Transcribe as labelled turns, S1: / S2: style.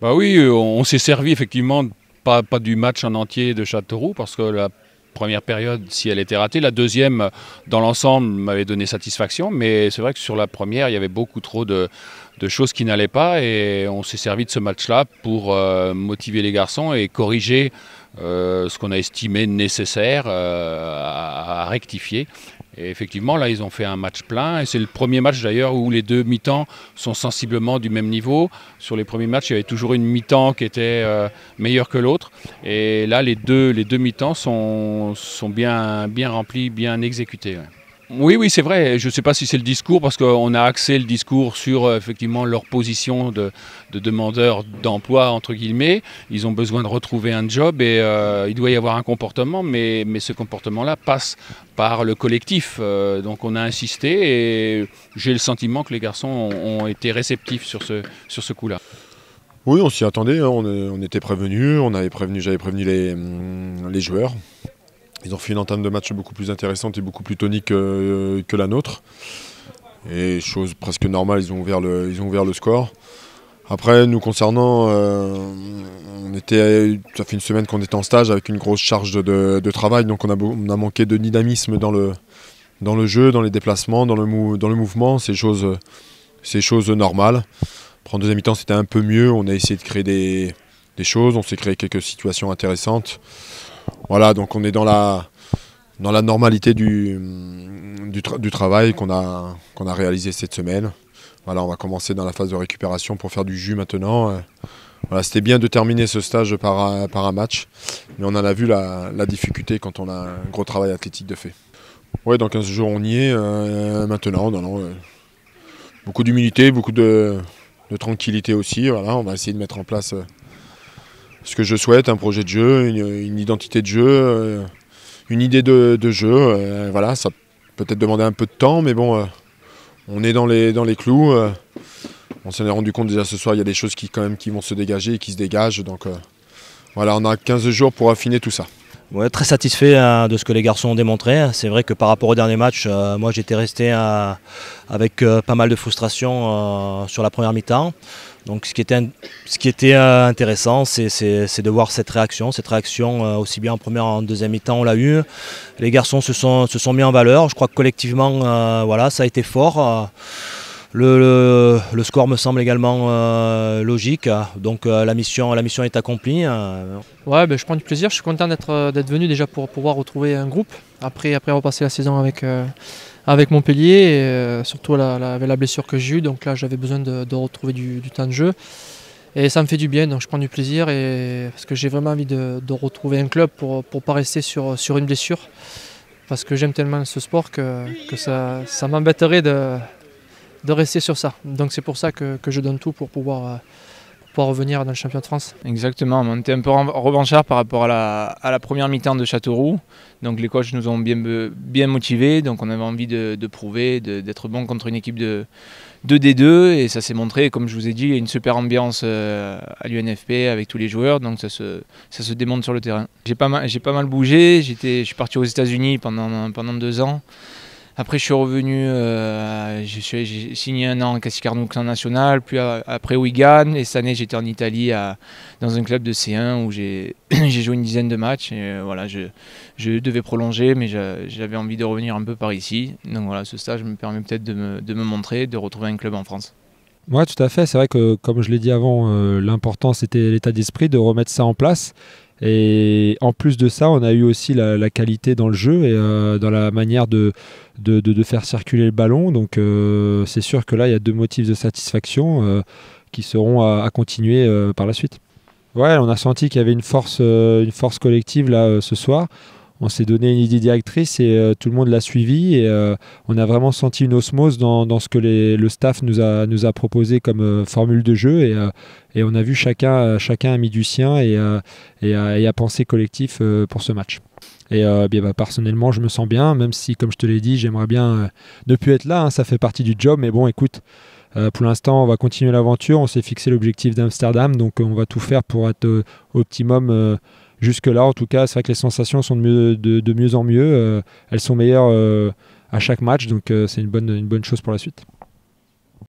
S1: Bah oui, euh, on, s'est servi effectivement pas, pas du match en entier de Châteauroux parce que la première période, si elle était ratée. La deuxième, euh, dans l'ensemble, m'avait donné satisfaction, mais c'est vrai que sur la première, il y avait beaucoup trop de, de choses qui n'allaient pas. Et on s'est servi de ce match-là pour euh, motiver les garçons et corriger euh, ce qu'on a estimé nécessaire euh, à, rectifier. Et effectivement, là, ils ont fait un match plein. Et c'est le premier match d'ailleurs où les deux mi-temps sont sensiblement du même niveau. Sur les premiers matchs, il y avait toujours une mi-temps qui était meilleur meilleure que l'autre. Et là, les deux, les deux mi-temps sont, bien, bien remplis, bien exécutés. Oui, oui, c'est vrai. Je ne sais pas si c'est le discours, parce qu'on a axé le discours sur euh, effectivement leur position de, demandeur d'emploi, entre guillemets. Ils ont besoin de retrouver un job et euh, il doit y avoir un comportement, mais, ce comportement-là passe par le collectif. Euh, donc on a insisté et j'ai le sentiment que les garçons ont, été réceptifs sur ce, sur ce coup-là.
S2: Oui, on s'y attendait, hein. on, était prévenus, on avait prévenu, j'avais prévenu les hum, joueurs. Ils ont fait une entame de match beaucoup plus intéressante et beaucoup plus tonique euh, que la nôtre. Et chose presque normale, ils ont ouvert le, ils ont ouvert le score. Après, nous concernant, euh, on était, ça fait une semaine qu'on était en stage avec une grosse charge de, travail, donc on a, manqué de dynamisme dans le, dans le jeu, dans les déplacements, dans le, dans le mouvement. C'est chose, chose normale. Prendre en deuxième mi-temps, c'était un peu mieux. On a essayé de créer des, des choses, on s'est créé quelques situations intéressantes. Voilà, donc on est dans la, dans la normalité du, mm, du, travail qu'on a, qu'on a réalisé cette semaine. Voilà, on va commencer dans la phase de récupération pour faire du jus maintenant. Euh, voilà, c'était bien de terminer ce stage par un, par un match, mais on en a vu la, la, difficulté quand on a un gros travail athlétique de fait. Oui, dans 15 jours on y est. Euh, maintenant, non, euh, beaucoup d'humilité, beaucoup de, tranquillité aussi. Voilà, on va essayer de mettre en place ce que je souhaite, un projet de jeu, une, identité de jeu, euh, une idée de, jeu. Euh, voilà, ça peut être demander un peu de temps, mais bon, euh, on est dans les, dans les clous. on s'en est rendu compte déjà ce soir, il y a des choses qui, quand même, qui vont se dégager et qui se dégagent. Donc voilà, on a 15 jours pour affiner tout ça
S3: très satisfait hein, de ce que les garçons ont démontré. C'est vrai que par rapport au dernier match, euh, moi j'étais resté euh, avec euh, pas mal de frustration sur la première mi-temps. Donc ce qui était, intéressant, c'est de voir cette réaction. Cette réaction, aussi bien en première en deuxième mi-temps, on l'a eu. Les garçons se sont, se sont mis en valeur. Je crois que collectivement, voilà, ça a été fort. Le, score me semble également euh, logique, hein. donc euh, la, mission, la mission est accomplie. Hein.
S4: Ouais, ben, je prends du plaisir, je suis content d'être, euh, d'être venu déjà pour pouvoir retrouver un groupe après, après avoir passé la saison avec, avec Montpellier, surtout avec la blessure que j'ai eue, donc là j'avais besoin de, retrouver du, temps de jeu. Et ça me fait du bien, donc je prends du plaisir et, parce que j'ai vraiment envie de, retrouver un club pour ne pas rester sur, sur une blessure. Parce que j'aime tellement ce sport que, que ça, ça m'embêterait de, de rester sur ça. Donc c'est pour ça que, je donne tout euh, pour pouvoir,
S5: revenir dans le championnat de France. Exactement, on était un peu revanchard par rapport à la, la première mi-temps de Châteauroux. Donc les coachs nous ont bien, bien motivés, donc on avait envie de, prouver, d'être bon contre une équipe de, de D2 et ça s'est montré, comme je vous ai dit, il y a une super ambiance euh, à l'UNFP avec tous les joueurs, donc ça se, ça se démonte sur le terrain. J'ai pas, mal, pas mal bougé, je suis parti aux États-Unis pendant, pendant deux ans. Après, je suis revenu, euh, j'ai signé un an à Cassicarno-Clan national, puis après Wigan, et cette année j'étais en Italie dans un club de C1 où j'ai joué une dizaine de matchs. Euh, voilà, je, devais prolonger, mais j'avais envie de revenir un peu par ici. Donc voilà, ce stage me permet peut-être de me, montrer, de retrouver un club en France.
S6: Oui, tout à fait. C'est vrai que, comme je l'ai dit avant, euh, l'important c'était l'état d'esprit, de remettre ça en place. Et en plus de ça, on a eu aussi la, qualité dans le jeu et euh, dans la manière de faire circuler le ballon. Donc euh, c'est sûr que là, il y a deux motifs de satisfaction euh, qui seront à, continuer par la suite. Ouais, on a senti qu'il y avait une force, une force collective là ce soir on s'est donné une idée directrice et euh, tout le monde l'a suivi et euh, on a vraiment senti une osmose dans, ce que le staff nous a, proposé comme euh, formule de jeu et, on a vu chacun, chacun a mis du sien et, a, pensé collectif pour ce match. Et bien, bah, personnellement, je me sens bien, même si, comme je te l'ai dit, j'aimerais bien ne plus être là. Hein, ça fait partie du job, mais bon, écoute, pour l'instant, on va continuer l'aventure. On s'est fixé l'objectif d'Amsterdam, donc on va tout faire pour être optimum Jusque-là, en tout cas, c'est vrai que les sensations sont de mieux, en mieux. Euh, elles sont meilleures euh, à chaque match, donc euh, c'est une bonne chose pour la suite.